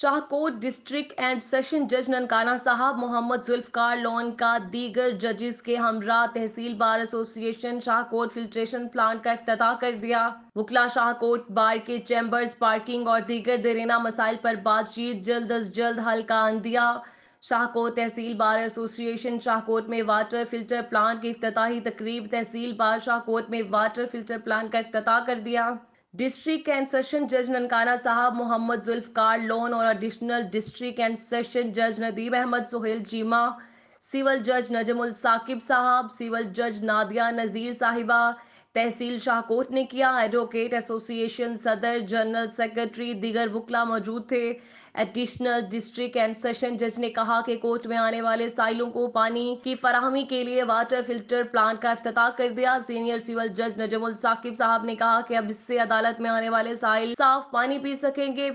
Shahkot district and session जज Nankana Sahib Mohammad Zulfiqar loan का दीगर जजेस के हमरा तहसील bar association Shahkot filtration plant का अफ्ताह कर दिया वकला शाहकोट बार के चैम्बर्स पार्किंग और दीगर दरेना मसाइल पर बातचीत जल्द अज जल्द हल का अंदिया शाहकोट तहसील बार एसोसिएशन शाहकोट में वाटर फिल्टर प्लांट की अफ्ताही तकरीब तहसील बार शाहकोट में वाटर फिल्टर प्लांट का अफ्ताह कर दिया डिस्ट्रिक्ट एंड सेशन जज ननकाना साहब मोहम्मद जुल्फकार लोन और एडिशनल डिस्ट्रिक्ट एंड सेशन जज नदीब अहमद सुहेल चीमा सिविल जज नजमुल साकिब साहब सिविल जज नादिया नज़ीर साहिबा तहसील शाहकोट ने किया एडवोकेट एसोसिएशन सदर जनरल सेक्रेटरी दिगर बुकला मौजूद थे एडिशनल डिस्ट्रिक्ट एंड सेशन जज ने कहा कि कोर्ट में आने वाले साइलों को पानी की फराहमी के लिए वाटर फिल्टर प्लांट का अफ्ताह कर दिया सीनियर सिविल जज नजमुल साकिब साहब ने कहा कि अब इससे अदालत में आने वाले साइल साफ पानी पी सकेंगे